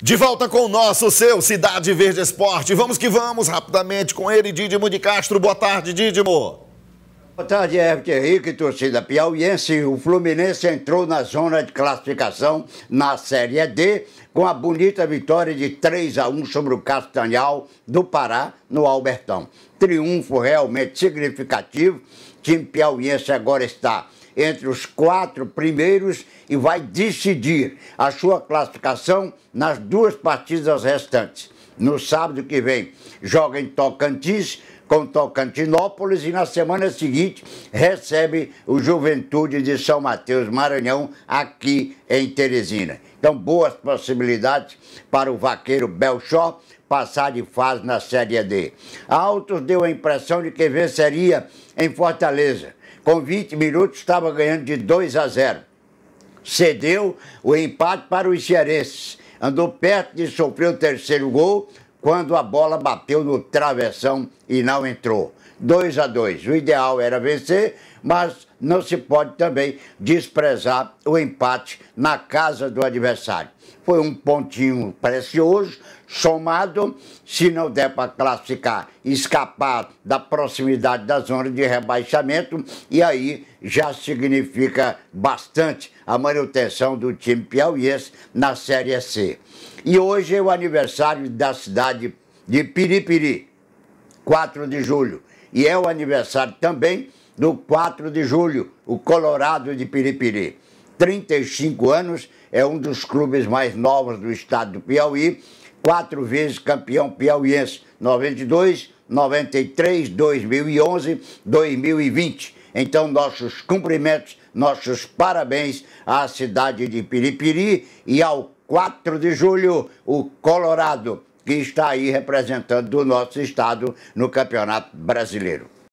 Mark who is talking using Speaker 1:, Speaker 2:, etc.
Speaker 1: De volta com o nosso, seu Cidade Verde Esporte. Vamos que vamos rapidamente com ele, Didimo de Castro. Boa tarde, Didimo. Boa tarde, Herbert Henrique, torcida piauiense. O Fluminense entrou na zona de classificação na Série D com a bonita vitória de 3 a 1 sobre o Castanhal do Pará, no Albertão. Triunfo realmente significativo. O time piauiense agora está entre os quatro primeiros e vai decidir a sua classificação nas duas partidas restantes. No sábado que vem, joga em Tocantins, com Tocantinópolis e na semana seguinte recebe o Juventude de São Mateus Maranhão aqui em Teresina. Então, boas possibilidades para o vaqueiro Belchó passar de fase na Série D. altos Autos deu a impressão de que venceria em Fortaleza. Com 20 minutos, estava ganhando de 2 a 0. Cedeu o empate para os cearenses. Andou perto de sofrer o terceiro gol quando a bola bateu no travessão e não entrou. 2 a 2. O ideal era vencer, mas não se pode também desprezar o empate na casa do adversário. Foi um pontinho precioso, somado, se não der para classificar, escapar da proximidade da zona de rebaixamento, e aí já significa bastante a manutenção do time piauiense na Série C. E hoje é o aniversário da cidade de Piripiri 4 de julho. E é o aniversário também do 4 de julho, o Colorado de Piripiri. 35 anos, é um dos clubes mais novos do estado do Piauí, quatro vezes campeão piauiense, 92, 93, 2011, 2020. Então, nossos cumprimentos, nossos parabéns à cidade de Piripiri e ao 4 de julho, o Colorado que está aí representando do nosso estado no Campeonato Brasileiro.